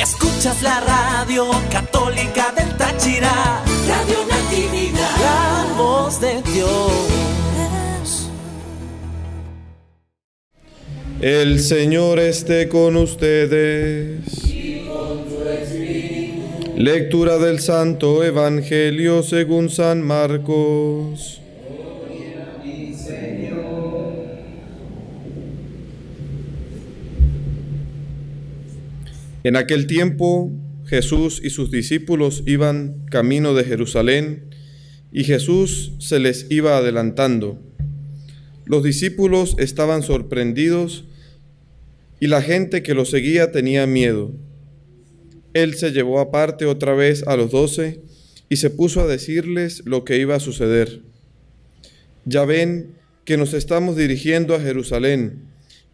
Escuchas la radio católica del Táchira, Radio Natividad, la voz de Dios. El Señor esté con ustedes. Lectura del Santo Evangelio según San Marcos. En aquel tiempo Jesús y sus discípulos iban camino de Jerusalén y Jesús se les iba adelantando. Los discípulos estaban sorprendidos y la gente que lo seguía tenía miedo. Él se llevó aparte otra vez a los doce y se puso a decirles lo que iba a suceder. Ya ven que nos estamos dirigiendo a Jerusalén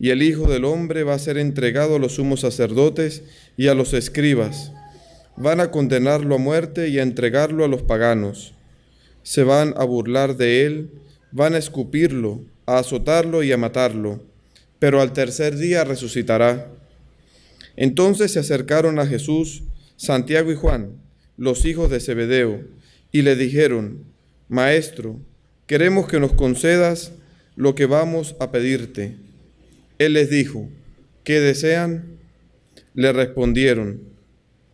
y el Hijo del Hombre va a ser entregado a los sumos sacerdotes y a los escribas. Van a condenarlo a muerte y a entregarlo a los paganos. Se van a burlar de él, van a escupirlo, a azotarlo y a matarlo, pero al tercer día resucitará. Entonces se acercaron a Jesús Santiago y Juan, los hijos de Zebedeo, y le dijeron, Maestro, queremos que nos concedas lo que vamos a pedirte. Él les dijo, ¿qué desean? Le respondieron,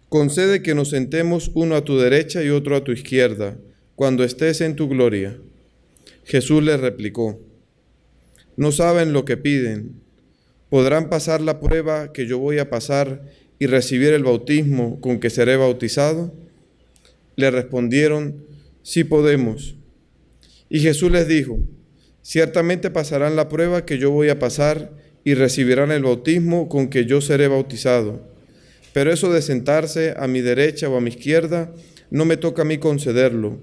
concede que nos sentemos uno a tu derecha y otro a tu izquierda, cuando estés en tu gloria. Jesús les replicó, no saben lo que piden. ¿Podrán pasar la prueba que yo voy a pasar y recibir el bautismo con que seré bautizado? Le respondieron, sí podemos. Y Jesús les dijo, ciertamente pasarán la prueba que yo voy a pasar y recibirán el bautismo con que yo seré bautizado. Pero eso de sentarse a mi derecha o a mi izquierda, no me toca a mí concederlo.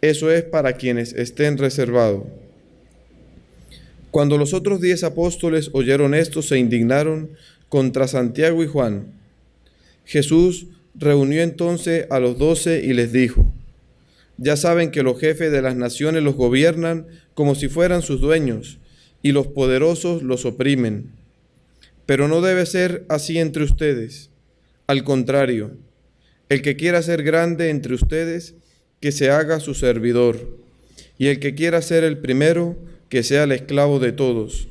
Eso es para quienes estén reservados. Cuando los otros diez apóstoles oyeron esto, se indignaron contra Santiago y Juan. Jesús reunió entonces a los doce y les dijo, Ya saben que los jefes de las naciones los gobiernan como si fueran sus dueños y los poderosos los oprimen. Pero no debe ser así entre ustedes. Al contrario, el que quiera ser grande entre ustedes, que se haga su servidor. Y el que quiera ser el primero, que sea el esclavo de todos.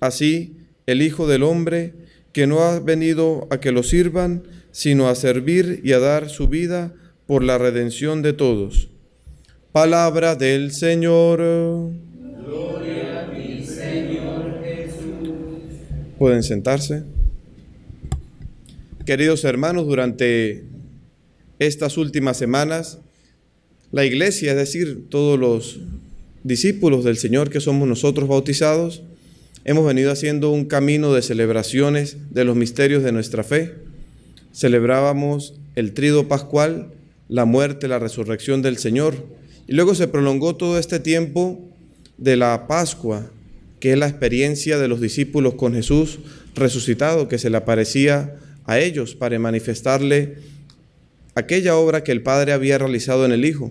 Así, el Hijo del Hombre, que no ha venido a que lo sirvan, sino a servir y a dar su vida por la redención de todos. Palabra del Señor. Pueden sentarse. Queridos hermanos, durante estas últimas semanas, la iglesia, es decir, todos los discípulos del Señor que somos nosotros bautizados, hemos venido haciendo un camino de celebraciones de los misterios de nuestra fe. Celebrábamos el trido pascual, la muerte, la resurrección del Señor. Y luego se prolongó todo este tiempo de la Pascua, que es la experiencia de los discípulos con Jesús resucitado, que se le aparecía a ellos para manifestarle aquella obra que el Padre había realizado en el Hijo.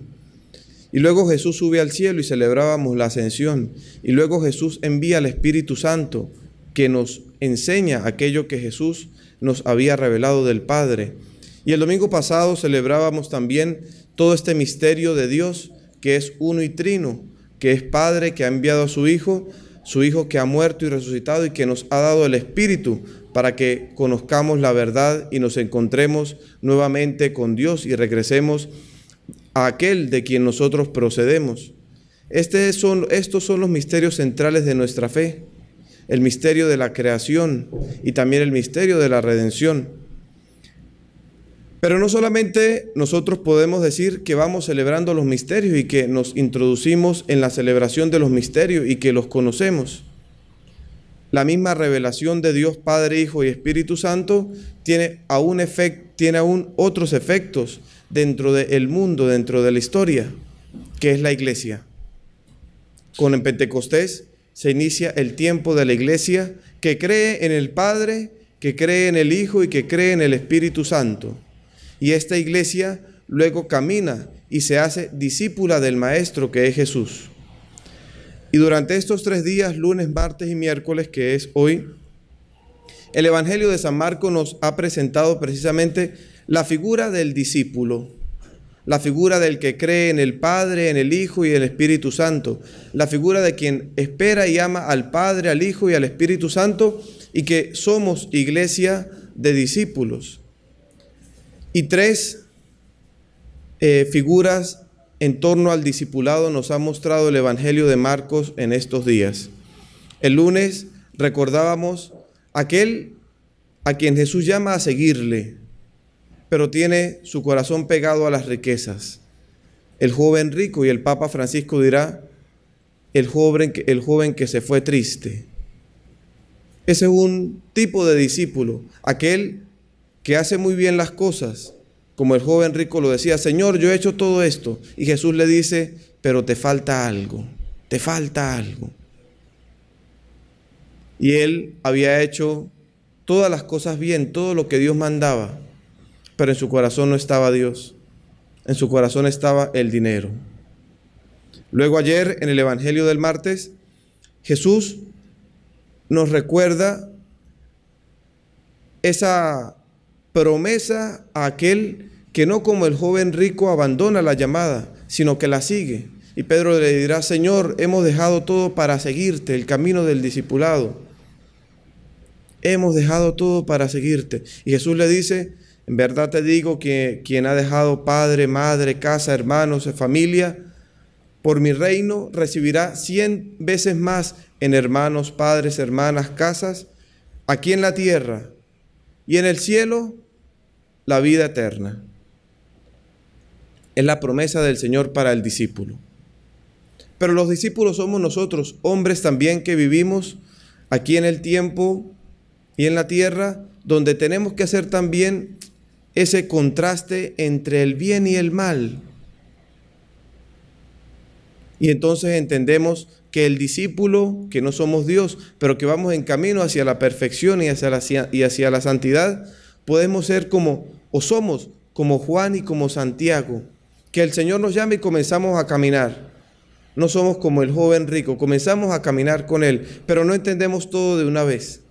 Y luego Jesús sube al cielo y celebrábamos la ascensión. Y luego Jesús envía al Espíritu Santo que nos enseña aquello que Jesús nos había revelado del Padre. Y el domingo pasado celebrábamos también todo este misterio de Dios que es uno y trino, que es Padre, que ha enviado a su Hijo su Hijo que ha muerto y resucitado y que nos ha dado el Espíritu para que conozcamos la verdad y nos encontremos nuevamente con Dios y regresemos a aquel de quien nosotros procedemos. Este estos son los misterios centrales de nuestra fe, el misterio de la creación y también el misterio de la redención. Pero no solamente nosotros podemos decir que vamos celebrando los misterios y que nos introducimos en la celebración de los misterios y que los conocemos. La misma revelación de Dios Padre, Hijo y Espíritu Santo tiene aún, tiene aún otros efectos dentro del mundo, dentro de la historia, que es la iglesia. Con el Pentecostés se inicia el tiempo de la iglesia que cree en el Padre, que cree en el Hijo y que cree en el Espíritu Santo. Y esta iglesia luego camina y se hace discípula del Maestro que es Jesús. Y durante estos tres días, lunes, martes y miércoles, que es hoy, el Evangelio de San Marco nos ha presentado precisamente la figura del discípulo, la figura del que cree en el Padre, en el Hijo y el Espíritu Santo, la figura de quien espera y ama al Padre, al Hijo y al Espíritu Santo, y que somos iglesia de discípulos. Y tres eh, figuras en torno al discipulado nos ha mostrado el Evangelio de Marcos en estos días. El lunes recordábamos aquel a quien Jesús llama a seguirle, pero tiene su corazón pegado a las riquezas. El joven rico y el Papa Francisco dirá, el joven, el joven que se fue triste. Ese es un tipo de discípulo, aquel que hace muy bien las cosas, como el joven rico lo decía, Señor, yo he hecho todo esto. Y Jesús le dice, pero te falta algo, te falta algo. Y él había hecho todas las cosas bien, todo lo que Dios mandaba, pero en su corazón no estaba Dios, en su corazón estaba el dinero. Luego ayer, en el Evangelio del martes, Jesús nos recuerda esa promesa a aquel que no como el joven rico abandona la llamada, sino que la sigue. Y Pedro le dirá, Señor, hemos dejado todo para seguirte, el camino del discipulado. Hemos dejado todo para seguirte. Y Jesús le dice, en verdad te digo que quien ha dejado padre, madre, casa, hermanos, familia, por mi reino recibirá cien veces más en hermanos, padres, hermanas, casas, aquí en la tierra y en el cielo, la vida eterna. Es la promesa del Señor para el discípulo. Pero los discípulos somos nosotros, hombres también que vivimos aquí en el tiempo y en la tierra, donde tenemos que hacer también ese contraste entre el bien y el mal. Y entonces entendemos que el discípulo, que no somos Dios, pero que vamos en camino hacia la perfección y hacia la, y hacia la santidad, podemos ser como, o somos como Juan y como Santiago. Que el Señor nos llame y comenzamos a caminar. No somos como el joven rico, comenzamos a caminar con Él, pero no entendemos todo de una vez.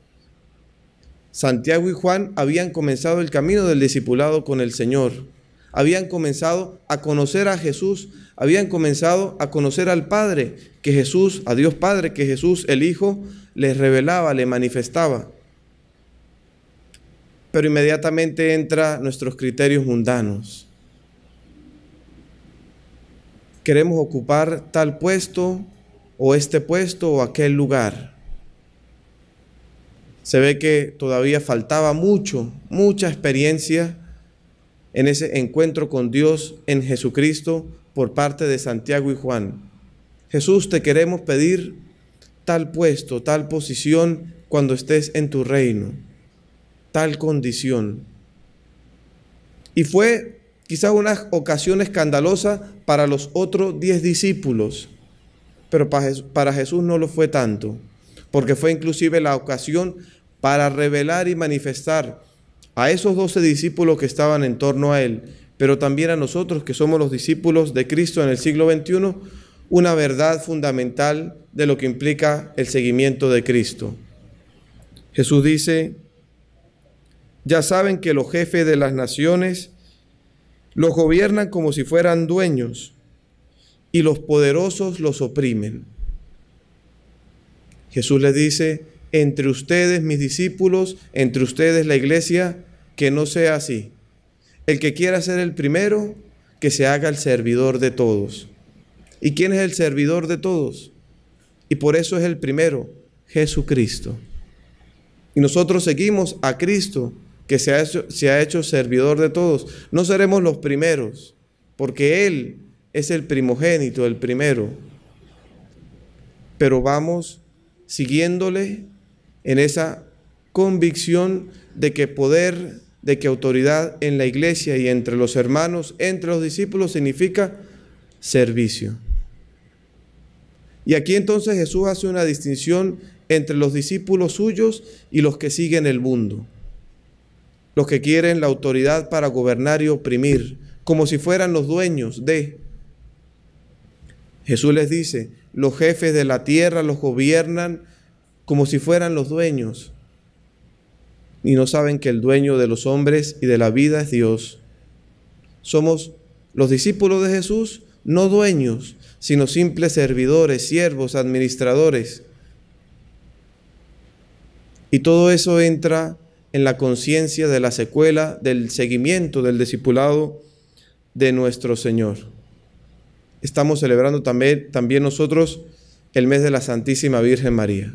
Santiago y Juan habían comenzado el camino del discipulado con el Señor habían comenzado a conocer a Jesús, habían comenzado a conocer al Padre, que Jesús, a Dios Padre, que Jesús el Hijo les revelaba, le manifestaba. Pero inmediatamente entra nuestros criterios mundanos. Queremos ocupar tal puesto o este puesto o aquel lugar. Se ve que todavía faltaba mucho, mucha experiencia en ese encuentro con Dios en Jesucristo por parte de Santiago y Juan. Jesús, te queremos pedir tal puesto, tal posición cuando estés en tu reino, tal condición. Y fue quizás una ocasión escandalosa para los otros diez discípulos, pero para Jesús no lo fue tanto, porque fue inclusive la ocasión para revelar y manifestar a esos doce discípulos que estaban en torno a él, pero también a nosotros que somos los discípulos de Cristo en el siglo XXI, una verdad fundamental de lo que implica el seguimiento de Cristo. Jesús dice, ya saben que los jefes de las naciones los gobiernan como si fueran dueños y los poderosos los oprimen. Jesús le dice, entre ustedes, mis discípulos, entre ustedes, la iglesia, que no sea así. El que quiera ser el primero, que se haga el servidor de todos. ¿Y quién es el servidor de todos? Y por eso es el primero, Jesucristo. Y nosotros seguimos a Cristo, que se ha hecho, hecho servidor de todos. No seremos los primeros, porque Él es el primogénito, el primero. Pero vamos siguiéndole en esa convicción de que poder, de que autoridad en la iglesia y entre los hermanos, entre los discípulos, significa servicio. Y aquí entonces Jesús hace una distinción entre los discípulos suyos y los que siguen el mundo, los que quieren la autoridad para gobernar y oprimir, como si fueran los dueños de... Jesús les dice, los jefes de la tierra los gobiernan como si fueran los dueños. Y no saben que el dueño de los hombres y de la vida es Dios. Somos los discípulos de Jesús, no dueños, sino simples servidores, siervos, administradores. Y todo eso entra en la conciencia de la secuela, del seguimiento, del discipulado de nuestro Señor. Estamos celebrando también, también nosotros el mes de la Santísima Virgen María.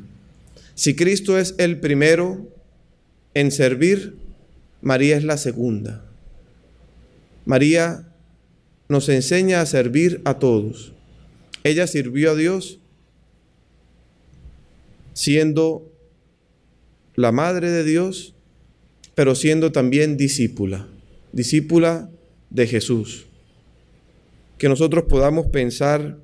Si Cristo es el primero en servir, María es la segunda. María nos enseña a servir a todos. Ella sirvió a Dios siendo la madre de Dios, pero siendo también discípula, discípula de Jesús. Que nosotros podamos pensar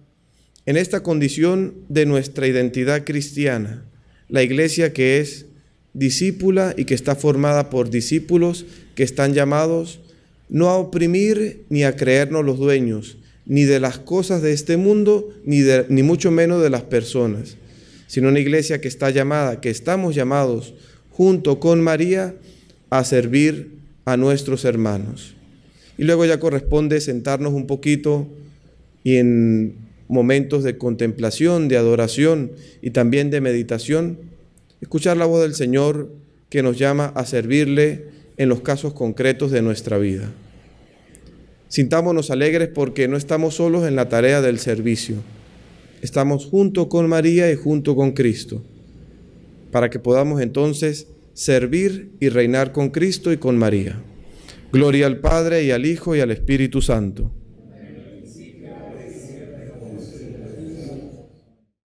en esta condición de nuestra identidad cristiana la iglesia que es discípula y que está formada por discípulos que están llamados no a oprimir ni a creernos los dueños, ni de las cosas de este mundo, ni, ni mucho menos de las personas, sino una iglesia que está llamada, que estamos llamados junto con María a servir a nuestros hermanos. Y luego ya corresponde sentarnos un poquito y en momentos de contemplación, de adoración y también de meditación, escuchar la voz del Señor que nos llama a servirle en los casos concretos de nuestra vida. Sintámonos alegres porque no estamos solos en la tarea del servicio. Estamos junto con María y junto con Cristo, para que podamos entonces servir y reinar con Cristo y con María. Gloria al Padre y al Hijo y al Espíritu Santo.